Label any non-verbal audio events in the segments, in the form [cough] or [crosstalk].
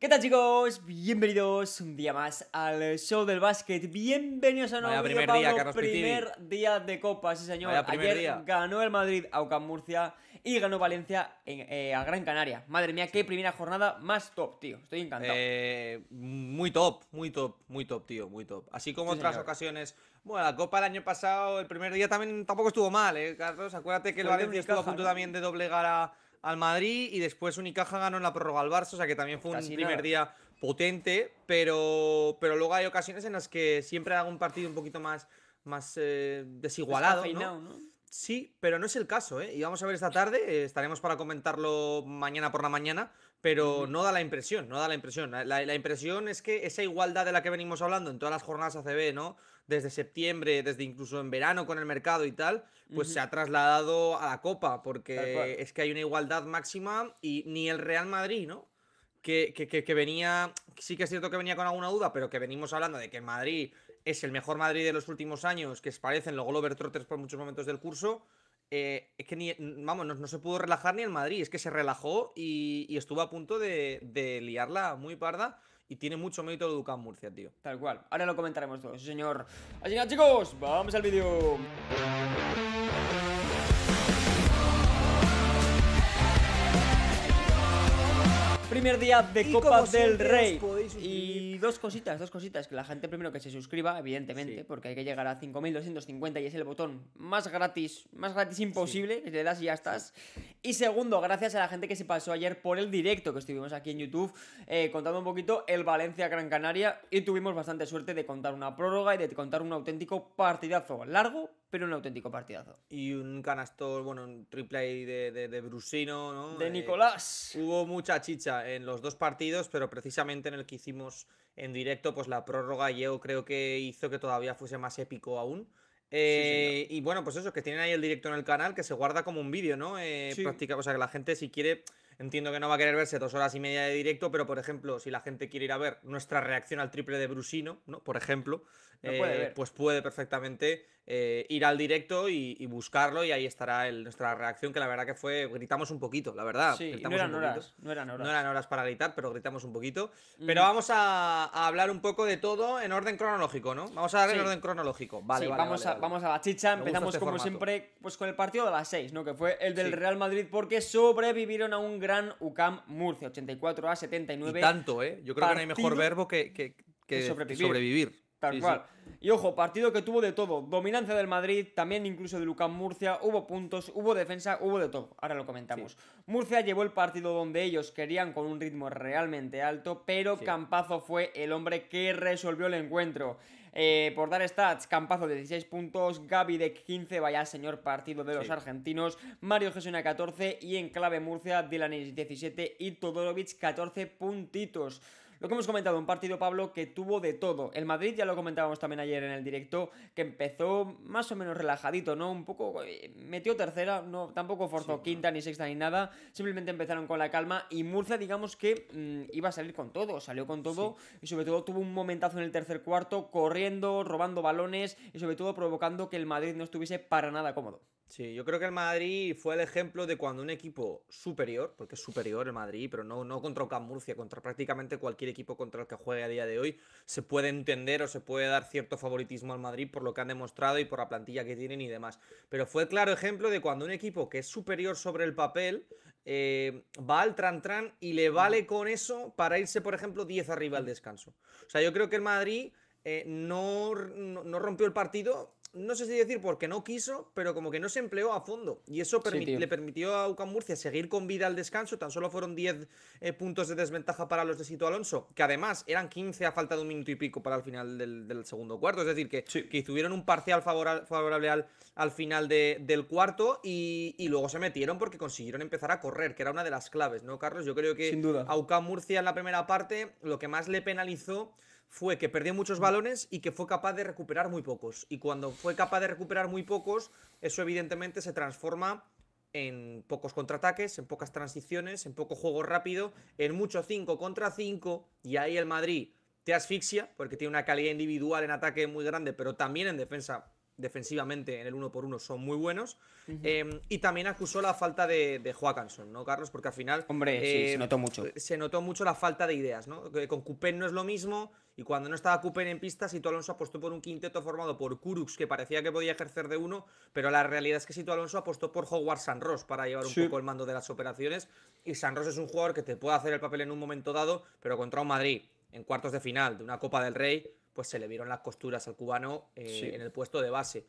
¿Qué tal chicos? Bienvenidos un día más al show del básquet. Bienvenidos a un nuevo primer día, primer día de Copa, sí señor. Ayer ganó el Madrid a Ocamurcia Murcia y ganó Valencia eh, a Gran Canaria. Madre mía, qué primera jornada más top, tío. Estoy encantado. Eh, muy top, muy top, muy top, tío, muy top. Así como otras ocasiones. Bueno, la Copa el año pasado, el primer día también tampoco estuvo mal, ¿eh, Carlos? Acuérdate que el Valencia estuvo a punto también de doblegar a al Madrid y después Unicaja ganó en la prórroga al Barça, o sea que también fue un primer día potente, pero, pero luego hay ocasiones en las que siempre hago un partido un poquito más, más eh, desigualado. ¿no? Sí, pero no es el caso, ¿eh? Y vamos a ver esta tarde, estaremos para comentarlo mañana por la mañana, pero no da la impresión, no da la impresión. La, impresión es que esa igualdad de la que venimos hablando en todas las jornadas ACB, ¿no? Desde septiembre, desde incluso en verano con el mercado y tal, pues se ha trasladado a la Copa, porque es que hay una igualdad máxima y ni el Real Madrid, ¿no? Que, que, que, venía, sí que es cierto que venía con alguna duda, pero que venimos hablando de que Madrid es el mejor Madrid de los últimos años, que parecen los Glover Trotters por muchos momentos del curso. Eh, es que ni, vamos, no, se pudo relajar ni el Madrid, es que se relajó y, estuvo a punto de, liarla muy parda. Y tiene mucho mérito el Ducán Murcia, tío. Tal cual. Ahora lo comentaremos todo, señor. Así que, chicos, vamos al vídeo. primer día de Copa del Rey. Y dos cositas, dos cositas. Que la gente primero que se suscriba, evidentemente, porque hay que llegar a 5.250 y es el botón más gratis, más gratis imposible, sí. que das y ya estás. Y segundo, gracias a la gente que se pasó ayer por el directo que estuvimos aquí en YouTube eh, contando un poquito el Valencia-Gran Canaria y tuvimos bastante suerte de contar una prórroga y de contar un auténtico partidazo largo, pero un auténtico partidazo. Y un canastor bueno, un triple de, de, Brusino, ¿no? De eh, Nicolás. hubo mucha chicha en los dos partidos, pero precisamente en el que hicimos en directo, pues la prórroga yo creo que hizo que todavía fuese más épico aún. Eh, y bueno, pues eso, que tienen ahí el directo en el canal, que se guarda como un vídeo, ¿no? Eh, práctica, o sea, que la gente si quiere... Entiendo que no va a querer verse dos horas y media de directo, pero por ejemplo, si la gente quiere ir a ver nuestra reacción al triple de Brusino, ¿no? Por ejemplo, eh, pues puede perfectamente eh, ir al directo y, buscarlo y ahí estará nuestra reacción, que la verdad que fue, gritamos un poquito, la verdad. no eran, horas, para gritar, pero gritamos un poquito. Pero vamos a, hablar un poco de todo en orden cronológico, ¿no? Vamos a dar en orden cronológico. Vale, sí, vamos, a, vamos a la chicha, empezamos este como siempre pues con el partido de las 6, ¿no? Que fue el del Real Madrid porque sobrevivieron a un gran UCAM Murcia, 84 a 79. Y tanto, ¿eh? Yo creo que no hay mejor verbo que, sobrevivir. Tal cual. Y ojo, partido que tuvo de todo. Dominancia del Madrid, también incluso de Lucas Murcia. Hubo puntos, hubo defensa, hubo de todo. Ahora lo comentamos. Murcia llevó el partido donde ellos querían con un ritmo realmente alto, pero Campazo fue el hombre que resolvió el encuentro. Eh, por dar stats, Campazo 16 puntos, Gaby de 15, vaya señor partido de los argentinos, Mario Jesús 14 y en clave Murcia, Dilanis 17 y Todorovic 14 puntitos. Lo que hemos comentado, un partido, Pablo, que tuvo de todo. El Madrid, ya lo comentábamos también ayer en el directo, que empezó más o menos relajadito, ¿no? Un poco eh, metió tercera, no, tampoco forzó quinta, ni sexta, ni nada. Simplemente empezaron con la calma y Murcia, digamos que mm, iba a salir con todo, salió con todo y sobre todo tuvo un momentazo en el tercer cuarto, corriendo, robando balones y sobre todo provocando que el Madrid no estuviese para nada cómodo. Sí, yo creo que el Madrid fue el ejemplo de cuando un equipo superior, porque es superior el Madrid, pero no, no contra Camp Murcia, contra prácticamente cualquier equipo contra el que juegue a día de hoy, se puede entender o se puede dar cierto favoritismo al Madrid por lo que han demostrado y por la plantilla que tienen y demás. Pero fue claro ejemplo de cuando un equipo que es superior sobre el papel eh, va al tran-tran y le vale con eso para irse, por ejemplo, 10 arriba al descanso. O sea, yo creo que el Madrid eh, no, no rompió el partido no sé si decir porque no quiso, pero como que no se empleó a fondo. Y eso le permitió a UCAM Murcia seguir con vida al descanso. Tan solo fueron 10 eh, puntos de desventaja para los de Sito Alonso, que además eran 15 a falta de un minuto y pico para el final del, segundo cuarto. Es decir, que, tuvieron un parcial favorable al, final del cuarto y, luego se metieron porque consiguieron empezar a correr, que era una de las claves, ¿no, Carlos? Yo creo que a Murcia en la primera parte lo que más le penalizó fue que perdió muchos balones y que fue capaz de recuperar muy pocos. Y cuando fue capaz de recuperar muy pocos, eso evidentemente se transforma en pocos contraataques, en pocas transiciones, en poco juego rápido, en mucho 5 contra 5 y ahí el Madrid te asfixia porque tiene una calidad individual en ataque muy grande, pero también en defensa defensivamente en el uno por uno son muy buenos. Em, y también acusó la falta de, de ¿no, Carlos? Porque al final. Hombre, eh, se notó mucho. Se notó mucho la falta de ideas, ¿no? Que con Cupen no es lo mismo. Y cuando no estaba cupén en pista, Sito Alonso apostó por un quinteto formado por Kurux, que parecía que podía ejercer de uno, pero la realidad es que Sito Alonso apostó por Howard Sanros para llevar un poco el mando de las operaciones. Y Sanros es un jugador que te puede hacer el papel en un momento dado, pero contra un Madrid en cuartos de final de una Copa del Rey, pues se le vieron las costuras al cubano eh, en el puesto de base.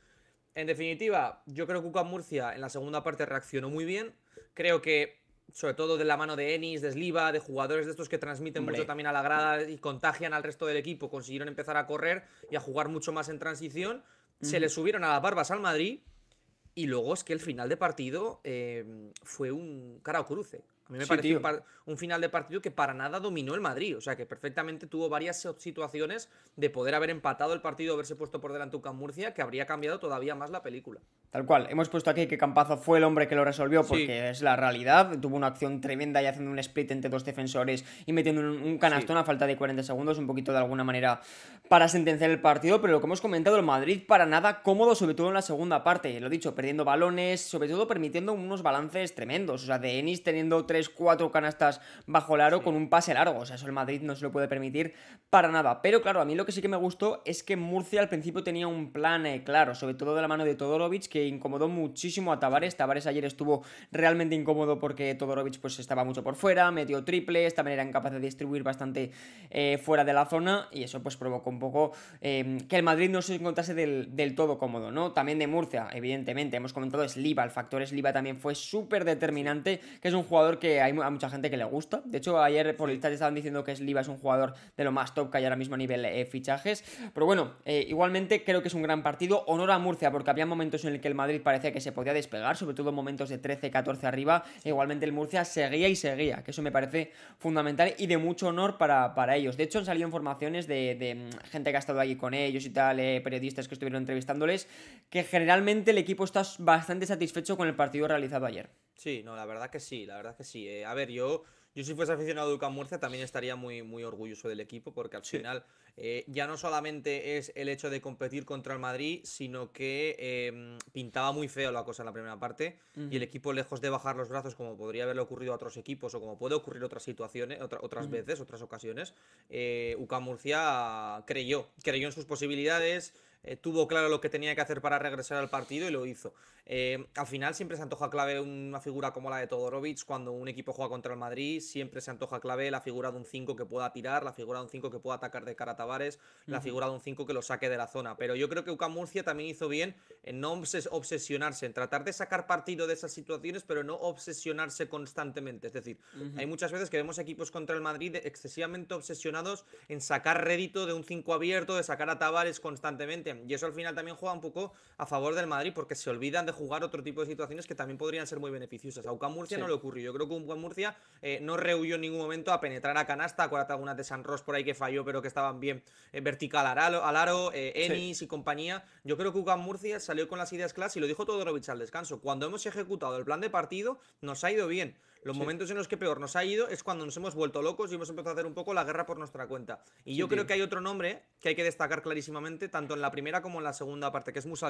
En definitiva, yo creo que Cuca Murcia en la segunda parte reaccionó muy bien. Creo que, sobre todo de la mano de Enis, de Sliva, de jugadores de estos que transmiten mucho también a la grada y contagian al resto del equipo, consiguieron empezar a correr y a jugar mucho más en transición. Se le subieron a las barbas al Madrid. Y luego es que el final de partido eh, fue un cara o cruce. A mí me pareció un final de partido que para nada dominó el Madrid. O sea, que perfectamente tuvo varias situaciones de poder haber empatado el partido, haberse puesto por delante un Murcia, que habría cambiado todavía más la película. Tal cual, hemos puesto aquí que Campazo fue el hombre que lo resolvió porque es la realidad. Tuvo una acción tremenda y haciendo un split entre dos defensores y metiendo un, canastón a falta de 40 segundos, un poquito de alguna manera para sentenciar el partido. Pero lo que hemos comentado, el Madrid para nada cómodo, sobre todo en la segunda parte. Lo he dicho, perdiendo balones, sobre todo permitiendo unos balances tremendos. O sea, de Enis teniendo 3-4 canastas bajo el aro con un pase largo. O sea, eso el Madrid no se lo puede permitir para nada. Pero claro, a mí lo que sí que me gustó es que Murcia al principio tenía un plan eh, claro, sobre todo de la mano de Todorovic, que incomodó muchísimo a Tavares. Tavares ayer estuvo realmente incómodo porque Todorovic pues estaba mucho por fuera, metió triples, también era incapaz de distribuir bastante eh, fuera de la zona y eso pues provocó un poco em, que el Madrid no se encontrase del, todo cómodo, ¿no? También de Murcia, evidentemente, hemos comentado Sliva, el factor Sliva también fue súper determinante, que es un jugador que hay a mucha gente que le gusta. De hecho, ayer por el chat estaban diciendo que Sliva es un jugador de lo más top que hay ahora mismo a nivel eh, fichajes, pero bueno, eh, igualmente creo que es un gran partido. Honor a Murcia porque había momentos en el que el Madrid parecía que se podía despegar, sobre todo en momentos de 13-14 arriba. igualmente el Murcia seguía y seguía, que eso me parece fundamental y de mucho honor para, ellos. De hecho, han salido informaciones de, mm, gente que ha estado allí con ellos y tal, eh, periodistas que estuvieron entrevistándoles, que generalmente el equipo está bastante satisfecho con el partido realizado ayer. Sí, no, la verdad que sí, la verdad que sí. Eh, a ver, yo, yo si fuese aficionado a Duca Murcia también estaría muy, muy orgulloso del equipo porque al final eh, ya no solamente es el hecho de competir contra el Madrid, sino que em, pintaba muy feo la cosa en la primera parte y el equipo lejos de bajar los brazos como podría haberle ocurrido a otros equipos o como puede ocurrir otras situaciones, otras veces, otras ocasiones, eh, Uca Murcia creyó, creyó en sus posibilidades eh, tuvo claro lo que tenía que hacer para regresar al partido y lo hizo. Eh, al final siempre se antoja clave una figura como la de Todorovic cuando un equipo juega contra el Madrid, siempre se antoja clave la figura de un 5 que pueda tirar, la figura de un 5 que pueda atacar de cara a Tavares, la figura de un 5 que lo saque de la zona. Pero yo creo que Uca Murcia también hizo bien en no obsesionarse, en tratar de sacar partido de esas situaciones, pero no obsesionarse constantemente. Es decir, hay muchas veces que vemos equipos contra el Madrid excesivamente obsesionados en sacar rédito de un 5 abierto, de sacar a Tavares constantemente y eso al final también juega un poco a favor del Madrid porque se olvidan de jugar otro tipo de situaciones que también podrían ser muy beneficiosas. A Murcia no le ocurrió. Yo creo que UCAM Murcia eh, no rehuyó en ningún momento a penetrar a canasta. Acuérdate algunas de San Ros por ahí que falló, pero que estaban bien eh, vertical Alaro aro, Enis eh, y compañía. Yo creo que UCAM Murcia salió con las ideas claras y lo dijo todo al descanso. Cuando hemos ejecutado el plan de partido, nos ha ido bien. Los momentos en los que peor nos ha ido es cuando nos hemos vuelto locos y hemos empezado a hacer un poco la guerra por nuestra cuenta. Y yo creo que hay otro nombre que hay que destacar clarísimamente, tanto en la primera como en la segunda parte, que es Musa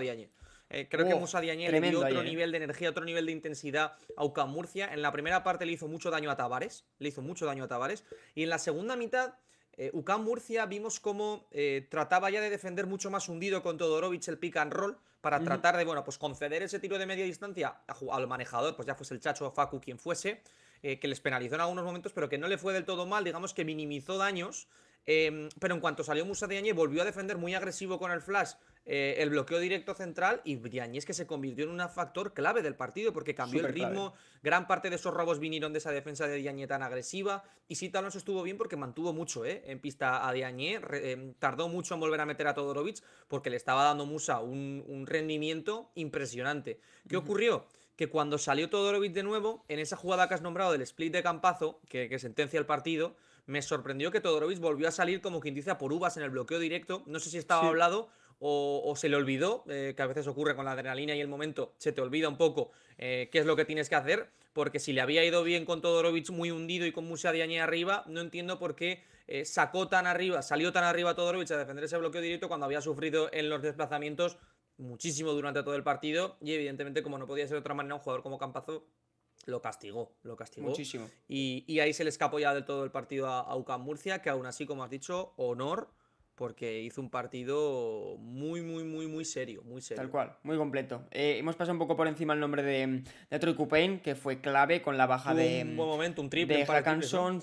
eh, creo que Musa Diagne le dio otro ¿eh? nivel de energía, otro nivel de intensidad a Murcia. En la primera parte le hizo mucho daño a Tavares, le hizo mucho daño a Tavares. Y en la segunda mitad eh, Murcia vimos cómo eh, trataba ya de defender mucho más hundido con Todorovic el pick and roll para tratar de, bueno, pues conceder ese tiro de media distancia al manejador, pues ya fuese el Chacho o Facu quien fuese, eh, que les penalizó en algunos momentos, pero que no le fue del todo mal, digamos que minimizó daños. Em, pero en cuanto salió Musa Diagne, volvió a defender muy agresivo con el flash eh, el bloqueo directo central y es que se convirtió en un factor clave del partido porque cambió el ritmo, gran parte de esos robos vinieron de esa defensa de Diagne tan agresiva y sí Talón estuvo bien porque mantuvo mucho eh, en pista a Diagne, eh, tardó mucho en volver a meter a Todorovic porque le estaba dando Musa un, rendimiento impresionante. ¿Qué ocurrió? que cuando salió Todorovic de nuevo, en esa jugada que has nombrado del split de Campazo, que, sentencia el partido, me sorprendió que Todorovic volvió a salir como quien dice por uvas en el bloqueo directo. No sé si estaba hablado o, se le olvidó, eh, que a veces ocurre con la adrenalina y el momento, se te olvida un poco eh, qué es lo que tienes que hacer, porque si le había ido bien con Todorovic muy hundido y con Musa Diagne arriba, no entiendo por qué eh, sacó tan arriba, salió tan arriba Todorovic a defender ese bloqueo directo cuando había sufrido en los desplazamientos muchísimo durante todo el partido y evidentemente como no podía ser de otra manera un jugador como Campazo lo castigó, lo castigó. Muchísimo. Y, ahí se le escapó ya del todo el partido a, a UCAM Murcia, que aún así, como has dicho, honor porque hizo un partido muy, muy, muy, muy serio, muy serio. Tal cual, muy completo. Eh, hemos pasado un poco por encima el nombre de, de Troy Coupain, que fue clave con la baja de... Un buen momento, un triple. De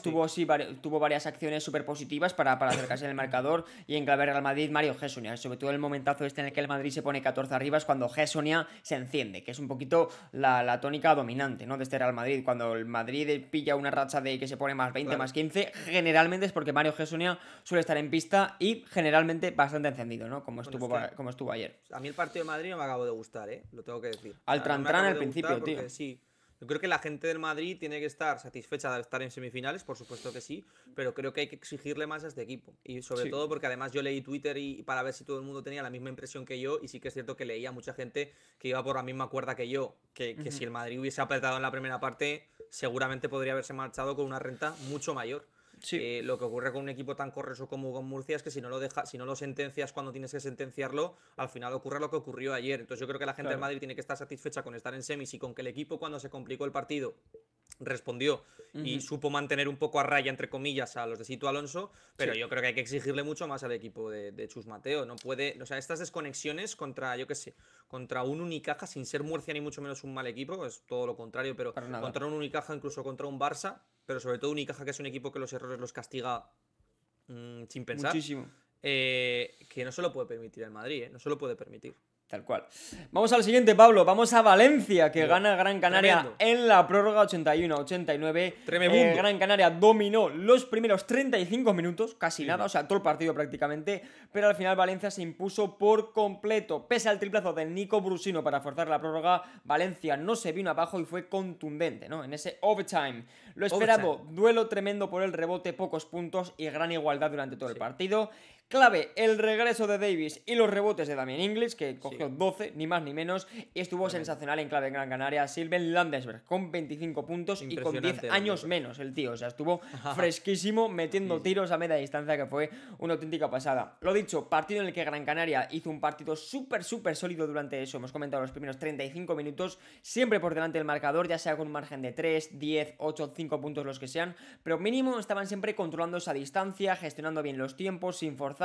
tuvo, sí. tuvo varias acciones súper positivas para, acercarse al el marcador y en clave Real Madrid Mario Gessonia. Sobre todo el momentazo este en el que el Madrid se pone 14 arribas es cuando Gessonia se enciende, que es un poquito la, tónica dominante ¿no? de este Real Madrid. Cuando el Madrid pilla una racha de que se pone más 20, más 15, generalmente es porque Mario Gessonia suele estar en pista y generalmente bastante encendido, ¿no? Como estuvo, como estuvo ayer. A mí el partido de Madrid no me acabo de gustar, ¿eh? Lo tengo que decir. Al trantrán al principio, tío. Sí. Yo creo que la gente del Madrid tiene que estar satisfecha de estar en semifinales, por supuesto que sí, pero creo que hay que exigirle más a este equipo. Y sobre todo porque además yo leí Twitter y, para ver si todo el mundo tenía la misma impresión que yo, y sí que es cierto que leía mucha gente que iba por la misma cuerda que yo, que, si el Madrid hubiese apretado en la primera parte, seguramente podría haberse marchado con una renta mucho mayor. Eh, lo que ocurre con un equipo tan correso como con Murcia es que si no lo deja, si no lo sentencias cuando tienes que sentenciarlo, al final ocurre lo que ocurrió ayer. Entonces yo creo que la gente de Madrid tiene que estar satisfecha con estar en semis y con que el equipo cuando se complicó el partido respondió y supo mantener un poco a raya, entre comillas, a los de Sito Alonso, pero yo creo que hay que exigirle mucho más al equipo de, Chus Mateo. No puede, o sea, estas desconexiones contra, yo qué sé, contra un Unicaja, sin ser Murcia ni mucho menos un mal equipo, es todo lo contrario, pero contra un Unicaja, incluso contra un Barça, pero sobre todo Unicaja, que es un equipo que los errores los castiga mm, sin pensar. Eh, que no se lo puede permitir el Madrid, eh, no se lo puede permitir. Tal cual. Vamos al siguiente, Pablo. Vamos a Valencia, que gana Gran Canaria en la prórroga 81-89. tremendo eh, Gran Canaria dominó los primeros 35 minutos, casi nada, o sea, todo el partido prácticamente, pero al final Valencia se impuso por completo. Pese al triplazo de Nico Brusino para forzar la prórroga, Valencia no se vino abajo y fue contundente, ¿no? En ese overtime. Lo esperado, duelo tremendo por el rebote, pocos puntos y gran igualdad durante todo el partido. Clave, el regreso de Davis y los rebotes de Damien Inglis, que cogió 12, ni más ni menos, y estuvo sensacional en clave en Gran Canaria. Silven Landesberg con 25 puntos y con 10 años menos el tío. O sea, estuvo [laughs] fresquísimo metiendo tiros a media distancia, que fue una auténtica pasada. Lo dicho, partido en el que Gran Canaria hizo un partido súper, súper sólido durante eso. Hemos comentado los primeros 35 minutos, siempre por delante del marcador, ya sea con un margen de 3, 10, 8, 5 puntos, los que sean, pero mínimo estaban siempre controlando esa distancia, gestionando bien los tiempos, sin forzar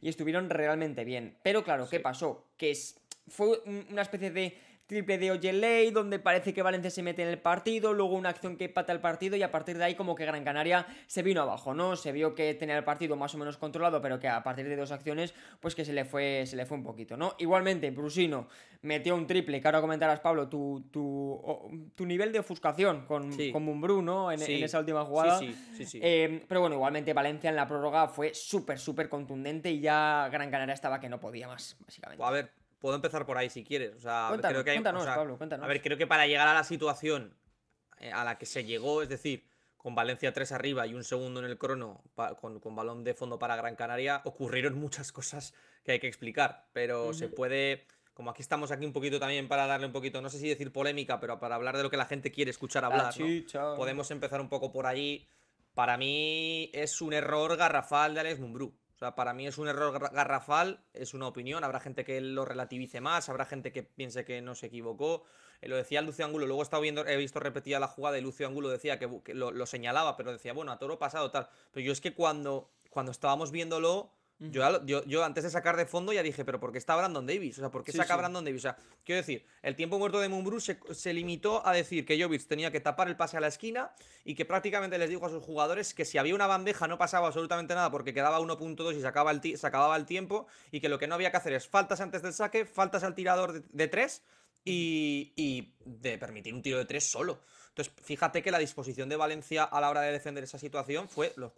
y estuvieron realmente bien. Pero claro, ¿qué pasó? Que es, fue una especie de triple de Ojeley, donde parece que Valencia se mete en el partido, luego una acción que pata el partido y a partir de ahí como que Gran Canaria se vino abajo, ¿no? Se vio que tenía el partido más o menos controlado, pero que a partir de dos acciones pues que se le fue, se le fue un poquito, ¿no? Igualmente, Brusino metió un triple, que ahora comentarás, Pablo, tu, tu, tu nivel de ofuscación con, con Mumbrú, ¿no? En, esa última jugada. Sí, sí. Em, pero bueno, igualmente Valencia en la prórroga fue súper, súper contundente y ya Gran Canaria estaba que no podía más, básicamente. A ver, Puedo empezar por ahí si quieres. O sea, cuéntanos, creo que Pablo, A ver, creo que para llegar a la situación eh, a la que se llegó, es decir, con Valencia 3 arriba y un segundo en el crono con, balón de fondo para Gran Canaria, ocurrieron muchas cosas que hay que explicar, pero se puede, como aquí estamos aquí un poquito también para darle un poquito, no sé si decir polémica, pero para hablar de lo que la gente quiere escuchar ah, hablar, podemos empezar un poco por ahí. Para mí es un error garrafal de Alex Mumbrú para mí es un error garrafal, es una opinión. Habrá gente que lo relativice más, habrá gente que piense que no se equivocó. Eh, lo decía Lucio Angulo, luego he, viendo, he visto repetida la jugada y Lucio Angulo decía que, lo, señalaba, pero decía, bueno, a toro pasado tal. Pero yo es que cuando, cuando estábamos viéndolo yo, antes de sacar de fondo ya dije, pero ¿por qué está Brandon Davis? O sea, ¿por qué saca Brandon Davis? O sea, quiero decir, el tiempo muerto de Mumbrú se, limitó a decir que Jovic tenía que tapar el pase a la esquina y que prácticamente les dijo a sus jugadores que si había una bandeja no pasaba absolutamente nada porque quedaba 1.2 y se acababa, el se acababa el tiempo y que lo que no había que hacer es faltas antes del saque, faltas al tirador de, de tres y, y de permitir un tiro de tres solo. Entonces, fíjate que la disposición de Valencia a la hora de defender esa situación fue los,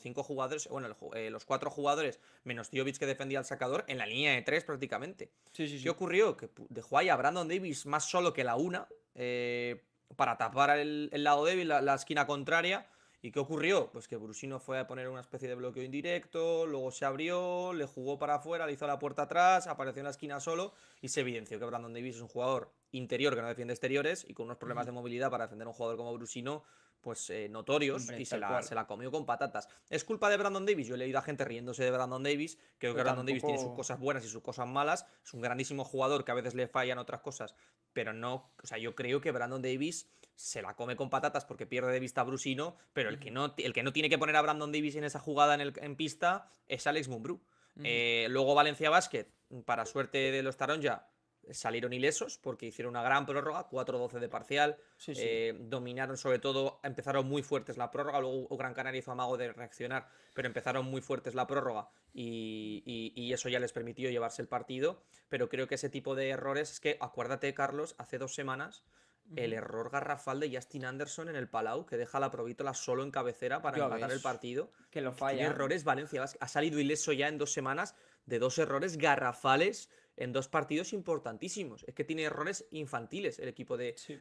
cinco jugadores, bueno, eh, los, cuatro jugadores menos Djovic que defendía al sacador en la línea de tres prácticamente. Sí, sí, sí. ¿Qué ocurrió? Que dejó ahí a Brandon Davis más solo que la una eh, para tapar el, lado débil, la esquina contraria ¿Y qué ocurrió? Pues que Brusino fue a poner una especie de bloqueo indirecto, luego se abrió, le jugó para afuera, le hizo la puerta atrás, apareció en la esquina solo y se evidenció que Brandon Davis es un jugador interior que no defiende exteriores y con unos problemas de movilidad para defender un jugador como Brusino, pues eh, notorios y se la, se la, comió con patatas. ¿Es culpa de Brandon Davis? Yo he leído a gente riéndose de Brandon Davis. Creo que Brandon Davis tiene sus cosas buenas y sus cosas malas. Es un grandísimo jugador que a veces le fallan otras cosas. Pero no, o sea, yo creo que Brandon Davis se la come con patatas porque pierde de vista a Brusino, pero el que no, el que no tiene que poner a Brandon Davis en esa jugada en, pista es Alex Mumbrú. Eh, luego Valencia Basket, para suerte de los Taronja, salieron ilesos porque hicieron una gran prórroga, 4-12 de parcial, eh, dominaron sobre todo, empezaron muy fuertes la prórroga, luego Gran Canaria hizo amago de reaccionar, pero empezaron muy fuertes la prórroga y, eso ya les permitió llevarse el partido, pero creo que ese tipo de errores es que, acuérdate Carlos, hace dos semanas el error garrafal de Justin Anderson en el Palau, que deja a la Provítola solo en cabecera para empatar el partido. Que lo falla. errores Valencia. Ha salido ileso ya en dos semanas de dos errores garrafales en dos partidos importantísimos. Es que tiene errores infantiles el equipo de, sí.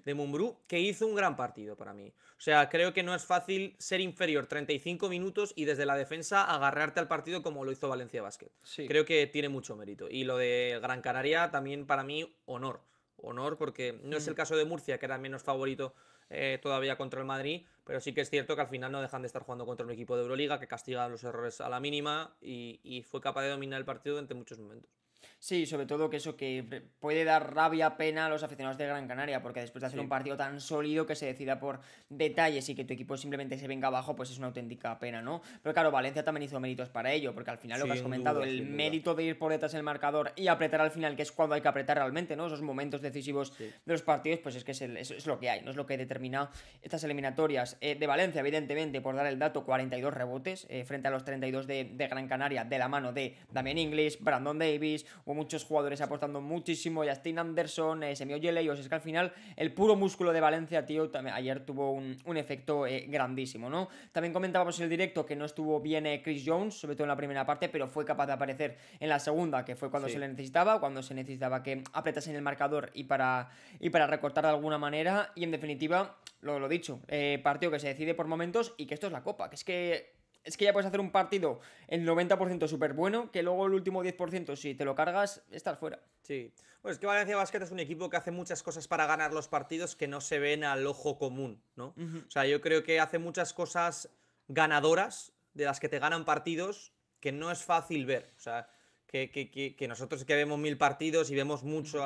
que hizo un gran partido para mí. O sea, creo que no es fácil ser inferior 35 minutos y desde la defensa agarrarte al partido como lo hizo Valencia Basket. Creo que tiene mucho mérito. Y lo de Gran Canaria también para mí honor honor, porque no es el mm. caso de Murcia, que era menos favorito eh, todavía contra el Madrid, pero sí que es cierto que al final no dejan de estar jugando contra un equipo de Euroliga que castiga los errores a la mínima y, y fue capaz de dominar el partido durante muchos momentos. Sí, sobre todo que eso que puede dar rabia, pena a los aficionados de Gran Canaria, porque después de hacer un partido tan sólido que se decida por detalles y que tu equipo simplemente se venga abajo, pues es una auténtica pena, ¿no? Pero claro, Valencia también hizo méritos para ello, porque al final lo que has comentado, el mérito de ir por detrás del marcador y apretar al final, que es cuando hay que apretar realmente, ¿no? Esos momentos decisivos de los partidos, pues es que es, lo que hay, no es lo que determina estas eliminatorias. Eh, de Valencia, evidentemente, por dar el dato, 42 rebotes eh, frente a los 32 de, de Gran Canaria, de la mano de Damián Inglis, Brandon Davis, Hubo muchos jugadores aportando muchísimo. Justin Anderson, eh, Semio es que al final el puro músculo de Valencia, tío, ayer tuvo un, efecto eh, grandísimo, ¿no? También comentábamos en el directo que no estuvo bien eh, Chris Jones, sobre todo en la primera parte, pero fue capaz de aparecer en la segunda, que fue cuando se le necesitaba, cuando se necesitaba que apretasen el marcador y para, y para recortar de alguna manera. Y en definitiva, lo, dicho, eh, partido que se decide por momentos y que esto es la copa, que es que es que ya puedes hacer un partido el 90% súper bueno, que luego el último 10%, si te lo cargas, estás fuera. Sí. Pues es que Valencia Basket es un equipo que hace muchas cosas para ganar los partidos que no se ven al ojo común, ¿no? O sea, yo creo que hace muchas cosas ganadoras de las que te ganan partidos que no es fácil ver. O sea, que, que, que, que, nosotros que vemos mil partidos y vemos mucho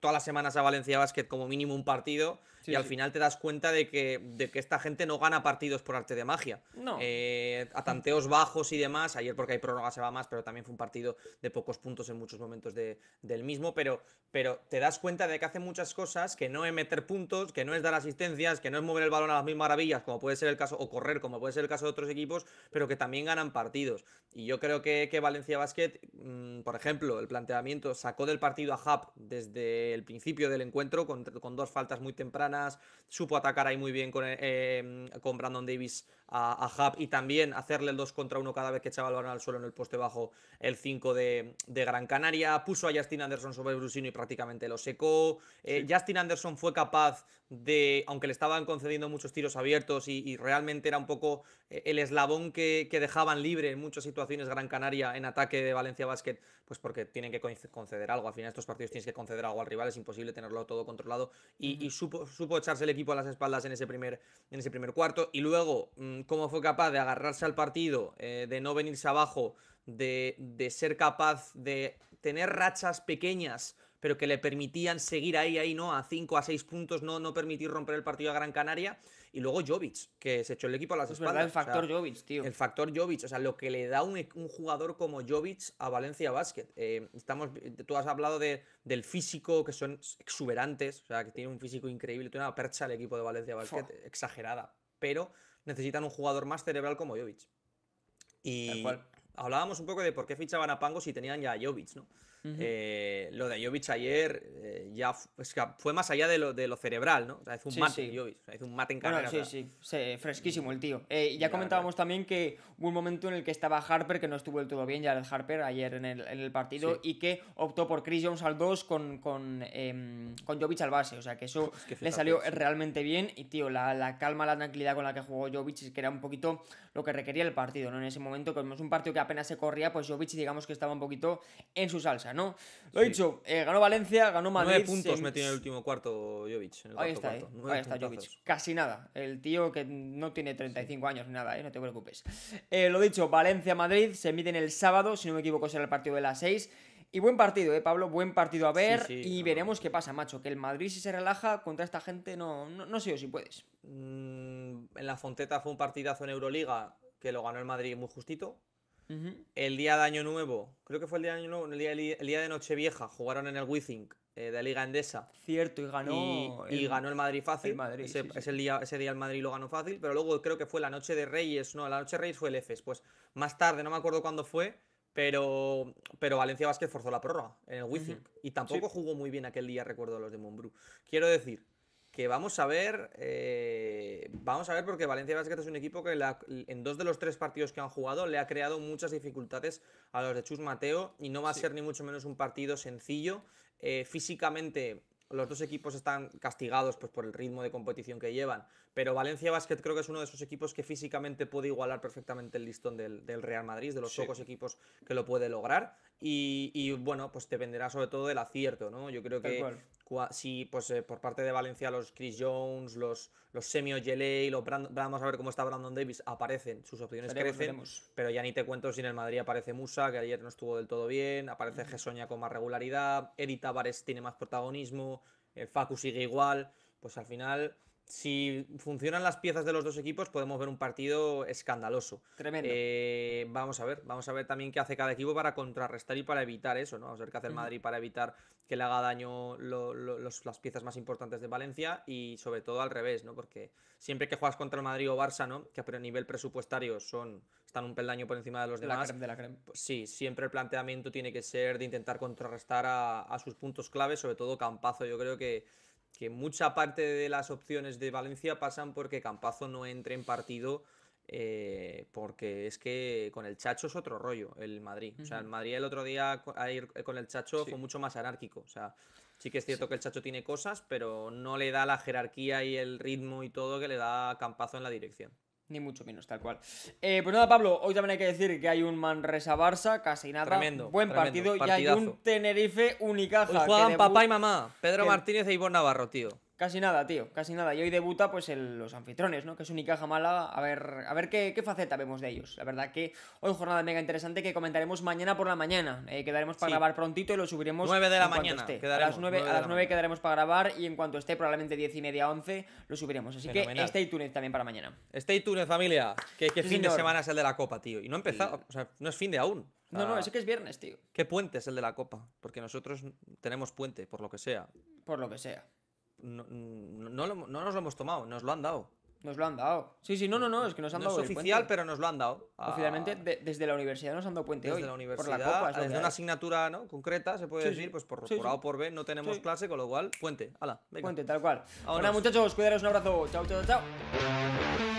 todas las semanas a Valencia Basket como mínimo un partido y al final te das cuenta de que, de que esta gente no gana partidos por arte de magia. No. Eh, a tanteos [laughs] bajos y demás, ayer porque hay prórroga se va más, pero también fue un partido de pocos puntos en muchos momentos del mismo, pero, pero te das cuenta de que hace muchas cosas, que no es meter puntos, que no es dar asistencias, que no es mover el balón a las mil maravillas, como puede ser el caso, o correr, como puede ser el caso de otros equipos, pero que también ganan partidos. Y yo creo que, Valencia Basket... Mm, por ejemplo, el planteamiento sacó del partido a Hub desde el principio del encuentro con, con dos faltas muy tempranas, supo atacar ahí muy bien con, eh, em, con Brandon Davis a, a Hub y también hacerle el 2 contra 1 cada vez que echaba el balón al suelo en el poste bajo el 5 de, Gran Canaria. Puso a Justin Anderson sobre Brusino y prácticamente lo secó. Eh, Justin Anderson fue capaz de, aunque le estaban concediendo muchos tiros abiertos y, realmente era un poco eh, el eslabón que, dejaban libre en muchas situaciones Gran Canaria en ataque de Valencia Basket, pues porque tienen que conceder algo. Al final estos partidos tienes que conceder algo al rival, es imposible tenerlo todo controlado y, supo, echarse el equipo a las espaldas en ese primer, en ese primer cuarto. Y luego... Mm, Mm, cómo fue capaz de agarrarse al partido, eh, de no venirse abajo, de, de, ser capaz de tener rachas pequeñas, pero que le permitían seguir ahí, ahí, ¿no? A 5, a 6 puntos, no, no permitir romper el partido a Gran Canaria. Y luego Jovic, que se echó el equipo a las espaldas. el factor Jovic, tío. El factor Jovic, o sea, lo que le da un, e, un jugador como Jovic a Valencia Basket. Eh, estamos, tú has hablado de, del físico, que son exuberantes, o sea, que tiene un físico increíble, tiene una percha el equipo de Valencia Basket, exagerada. Pero necesitan un jugador más cerebral como Jovic. Y hablábamos un poco de por qué fichaban a Pango si tenían ya a Jovic, ¿no? Eh, lo de Jovic ayer eh, ya fue más allá de lo, cerebral, ¿no? hizo un mate en sí, sí, fresquísimo el tío. Eh, ya, comentábamos también que hubo un momento en el que estaba Harper, que no estuvo del todo bien, ya el Harper ayer en el, partido, y que optó por Chris Jones al 2 con, em, con, Jovic al base. O sea, que eso le salió realmente bien. Y, tío, la, calma, la tranquilidad con la que jugó Jovic, que era un poquito lo que requería el partido, ¿no? En ese momento, como es un partido que apenas se corría, pues Jovic, digamos que estaba un poquito en su salsa, ¿no? Lo dicho, eh, ganó Valencia, ganó Madrid. Nueve puntos metió en el último cuarto Jovic. ¿eh? ahí está, Casi nada. El tío que no tiene 35 años ni nada, ¿eh? no te preocupes. lo dicho, Valencia-Madrid se miden el sábado, si no me equivoco será el partido de las 6. Y buen partido, ¿eh, Pablo? Buen partido a ver. y veremos qué pasa, macho. Que el Madrid, si se relaja contra esta gente, no, no, sé yo si puedes. Mm, en la Fonteta fue un partidazo en Euroliga que lo ganó el Madrid muy justito. El día de Año Nuevo, creo que fue el día de Año Nuevo, el día, el día de Nochevieja, jugaron en el Wizink eh, De la Liga Endesa. Cierto, y ganó. Y, el, ganó el Madrid fácil. Madrid, ese, día, ese día el Madrid lo ganó fácil, pero luego creo que fue la noche de Reyes, no, la noche de Reyes fue el EFES. Pues más tarde, no me acuerdo cuándo fue, pero, pero Valencia Vázquez forzó la prórroga en el Wizink. Y tampoco jugó muy bien aquel día, recuerdo, los de Monbrú. Quiero decir que vamos a ver, eh, vamos a ver porque Valencia Basket es un equipo que la, en dos de los tres partidos que han jugado le ha creado muchas dificultades a los de Chus Mateo y no va a ser ni mucho menos un partido sencillo. Eh, físicamente los dos equipos están castigados pues, por el ritmo de competición que llevan, pero Valencia Basket creo que es uno de esos equipos que físicamente puede igualar perfectamente el listón del, Real Madrid, de los pocos equipos que lo puede lograr. Y, y, bueno, pues dependerá sobre todo del acierto, ¿no? Yo creo que si pues eh, por parte de Valencia los Chris Jones, los, los Semio Geley, los vamos a ver cómo está Brandon Davis, aparecen, sus opciones crecen, pero ya ni te cuento si en el Madrid aparece Musa, que ayer no estuvo del todo bien, aparece Gesoña con más regularidad, Eri Tavares tiene más protagonismo, el eh, Facu sigue igual, pues al final si funcionan las piezas de los dos equipos, podemos ver un partido escandaloso. Tremendo. Eh, vamos a ver, vamos a ver también qué hace cada equipo para contrarrestar y para evitar eso, ¿no? Vamos a ver qué hace el Madrid para evitar que le haga daño las piezas más importantes de Valencia y sobre todo al revés, ¿no? Porque siempre que juegas contra el Madrid o Barça, ¿no? Que a nivel presupuestario son están un peldaño por encima de los demás. de la pues sí, siempre el planteamiento tiene que ser de intentar contrarrestar a, a sus puntos clave, sobre todo Campazo. Yo creo que, que mucha parte de las opciones de Valencia pasan porque Campazo no entre en partido eh, porque es que con el Chacho es otro rollo el Madrid. O sea, el Madrid el otro día ir con el Chacho fue mucho más anárquico. O sea, sí que es cierto que el Chacho tiene cosas, pero no le da la jerarquía y el ritmo y todo que le da Campazo en la dirección. Ni mucho menos, tal cual. Eh, pues nada, Pablo, hoy también hay que decir que hay un Manresa Barça, casi nada. Tremendo. Buen partido. Y hay un Tenerife Unicaja. Hoy juegan papá y mamá. Pedro Martínez e Ivonne Navarro, tío. Casi nada, tío, casi nada. Y hoy debuta pues los anfitriones, ¿no? Que es Unicaja Málaga. A ver, a ver qué, faceta vemos de ellos. La verdad que hoy jornada mega interesante que comentaremos mañana por la mañana. Eh, quedaremos para grabar prontito y lo subiremos. 9 de la mañana. A las 9, a las 9 quedaremos para grabar y en cuanto esté, probablemente 10 y media, 11, lo subiremos. Así que stay tuned también para mañana. Stay tuned, familia. Que, fin de semana es el de la Copa, tío. Y no ha empezado, o sea, no es fin de aún. no, no, ese que es viernes, tío. ¿Qué puente es el de la Copa? Porque nosotros tenemos puente, por lo que sea. Por lo que sea no, no, nos lo hemos tomado, nos lo han dado. Nos lo han dado. Sí, sí, no, no, no, es que nos han dado. Es oficial, pero nos lo han dado. Oficialmente, desde la universidad nos han dado puente desde La universidad, desde una asignatura ¿no? concreta, se puede decir, pues por, por A o por B no tenemos clase, con lo cual, puente. hala, Puente, tal cual. Ahora, bueno, muchachos, cuidaros, un abrazo. Chao, chao, chao.